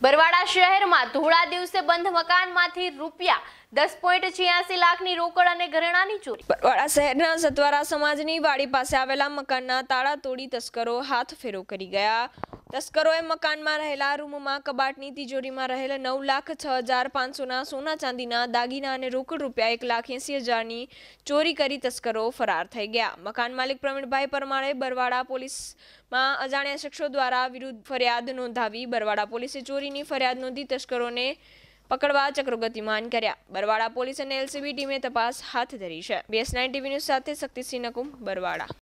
બરવાડા શહેરમાં ધોળા દિવસે બંધ મકાનમાંથી રૂપિયા દસ પોઈન્ટ છ્યાસી લાખની રોકડ અને ઘરેણાની ચોરી બરવાડા શહેરના સતવારા સમાજની વાડી પાસે આવેલા મકાનના તાળા તોડી તસ્કરો હાથ ફેરો કરી ગયા તસ્કરોએ મકાનમાં રહેલા રૂમમાં કબાટની તિજોરીમાં રહેલ નવ લાખ છ હજાર પાંચસોના સોના ચાંદીના દાગીના અને રોકડ રૂપિયા એક લાખ એંસી હજારની ચોરી કરી તસ્કરો ફરાર થઈ ગયા મકાન માલિક પ્રવીણભાઈ પરમારે બરવાડા પોલીસમાં અજાણ્યા શખ્સો દ્વારા વિરુદ્ધ ફરિયાદ નોંધાવી બરવાડા પોલીસે ચોરીની ફરિયાદ નોંધી તસ્કરોને પકડવા ચક્રો ગતિમાન કર્યા બરવાડા પોલીસ અને એલસીબી ટીમે તપાસ હાથ ધરી છે બીએસ નાઇન ટીવી ન્યૂઝ સાથે શક્તિસિંહ નકુમ બરવાડા